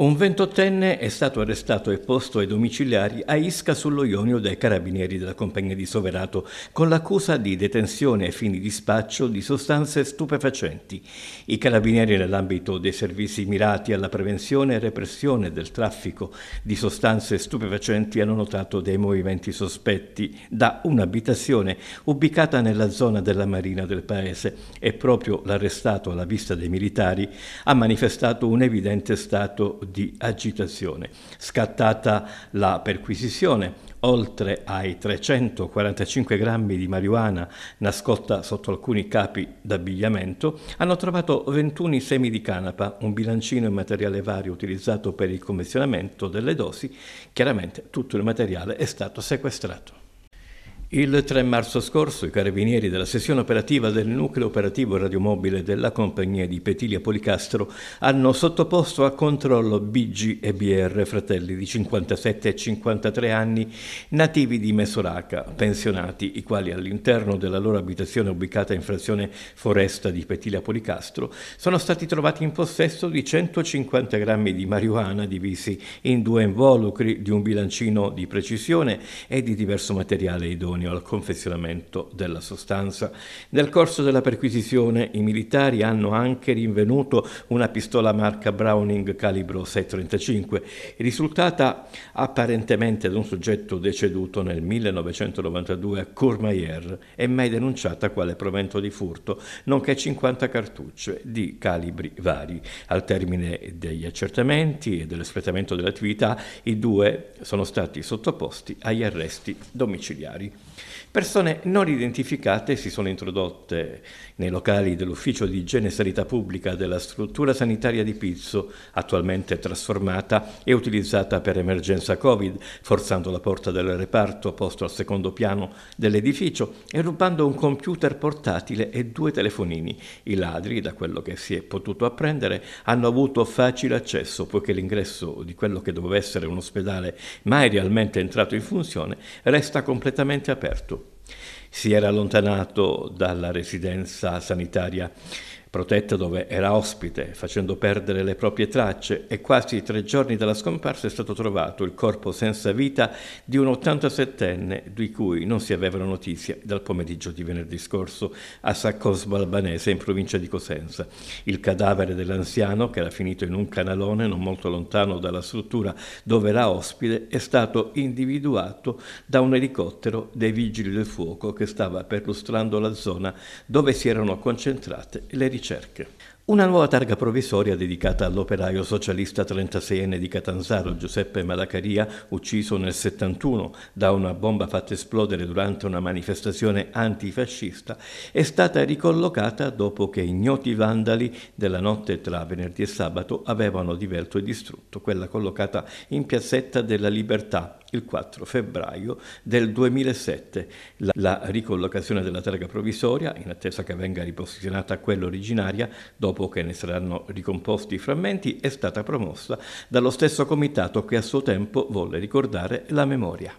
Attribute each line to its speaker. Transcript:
Speaker 1: Un ventottenne è stato arrestato e posto ai domiciliari a Isca sullo Ionio dai carabinieri della compagnia di Soverato con l'accusa di detenzione ai fini di spaccio di sostanze stupefacenti. I carabinieri nell'ambito dei servizi mirati alla prevenzione e repressione del traffico di sostanze stupefacenti hanno notato dei movimenti sospetti da un'abitazione ubicata nella zona della marina del paese e proprio l'arrestato alla vista dei militari ha manifestato un evidente stato di di agitazione. Scattata la perquisizione, oltre ai 345 grammi di marijuana nascotta sotto alcuni capi d'abbigliamento, hanno trovato 21 semi di canapa, un bilancino in materiale vario utilizzato per il commissionamento delle dosi. Chiaramente tutto il materiale è stato sequestrato. Il 3 marzo scorso i carabinieri della sessione operativa del nucleo operativo radiomobile della compagnia di Petilia Policastro hanno sottoposto a controllo BG e BR, fratelli di 57 e 53 anni, nativi di Mesoraca, pensionati, i quali all'interno della loro abitazione ubicata in frazione Foresta di Petilia Policastro sono stati trovati in possesso di 150 grammi di marijuana divisi in due involucri di un bilancino di precisione e di diverso materiale idoneo patrimonio al confezionamento della sostanza. Nel corso della perquisizione i militari hanno anche rinvenuto una pistola marca Browning calibro 635, risultata apparentemente ad un soggetto deceduto nel 1992 a Courmayeur e mai denunciata quale provento di furto, nonché 50 cartucce di calibri vari. Al termine degli accertamenti e dell'espletamento dell'attività, i due sono stati sottoposti agli arresti domiciliari. Persone non identificate si sono introdotte nei locali dell'Ufficio di Igiene e Sanità Pubblica della struttura sanitaria di Pizzo, attualmente trasformata e utilizzata per emergenza Covid, forzando la porta del reparto posto al secondo piano dell'edificio e rubando un computer portatile e due telefonini. I ladri, da quello che si è potuto apprendere, hanno avuto facile accesso poiché l'ingresso di quello che doveva essere un ospedale mai realmente entrato in funzione resta completamente aperto aperto. Si era allontanato dalla residenza sanitaria protetta dove era ospite, facendo perdere le proprie tracce e quasi tre giorni dalla scomparsa è stato trovato il corpo senza vita di un 87enne di cui non si avevano notizie dal pomeriggio di venerdì scorso a Saccosbo Albanese in provincia di Cosenza. Il cadavere dell'anziano, che era finito in un canalone non molto lontano dalla struttura dove era ospite, è stato individuato da un elicottero dei vigili del fuoco che stava perlustrando la zona dove si erano concentrate le ricerche ricerche. Una nuova targa provvisoria dedicata all'operaio socialista 36enne di Catanzaro Giuseppe Malacaria, ucciso nel 71 da una bomba fatta esplodere durante una manifestazione antifascista, è stata ricollocata dopo che ignoti vandali della notte tra venerdì e sabato avevano divelto e distrutto quella collocata in piazzetta della Libertà il 4 febbraio del 2007. La, la ricollocazione della targa provvisoria, in attesa che venga riposizionata a quella originaria, dopo dopo che ne saranno ricomposti i frammenti, è stata promossa dallo stesso comitato che a suo tempo volle ricordare la memoria.